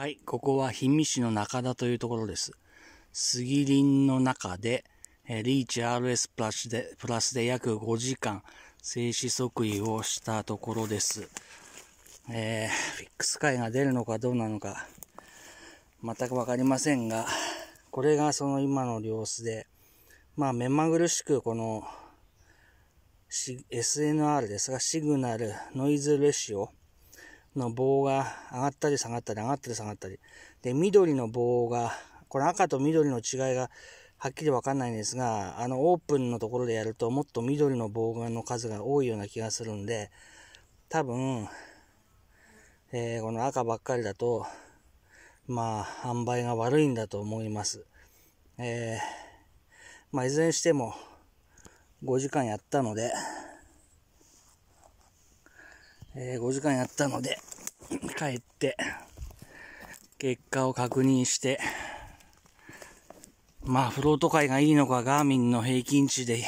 はい、ここは氷見市の中田というところです。杉林の中で、リーチ RS プラスで、プラスで約5時間、静止測位をしたところです。えー、フィックス回が出るのかどうなのか、全くわかりませんが、これがその今の様子で、まあ、目まぐるしくこの、SNR ですが、シグナル、ノイズレシオ、の棒が上がったり下がったり上がったり下がったり。で、緑の棒が、これ赤と緑の違いがはっきりわかんないんですが、あのオープンのところでやるともっと緑の棒の数が多いような気がするんで、多分、えー、この赤ばっかりだと、まあ、販売が悪いんだと思います。えー、まあ、いずれにしても、5時間やったので、えー、5時間やったので、帰って、結果を確認して、まあ、フロート界がいいのか、ガーミンの平均値で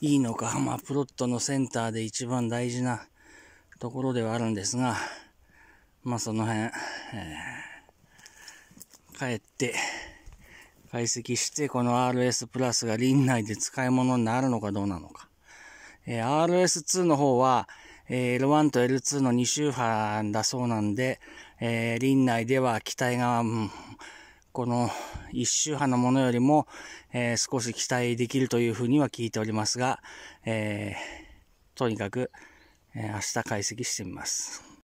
いいのか、まあ、プロットのセンターで一番大事なところではあるんですが、まあ、その辺、えー、帰って、解析して、この RS プラスが輪内で使い物になるのかどうなのか。えー、RS2 の方は、えー、L1 と L2 の2周波だそうなんで、えー、林内では機体が、うん、この1周波のものよりも、えー、少し期待できるというふうには聞いておりますが、えー、とにかく、え明日解析してみます。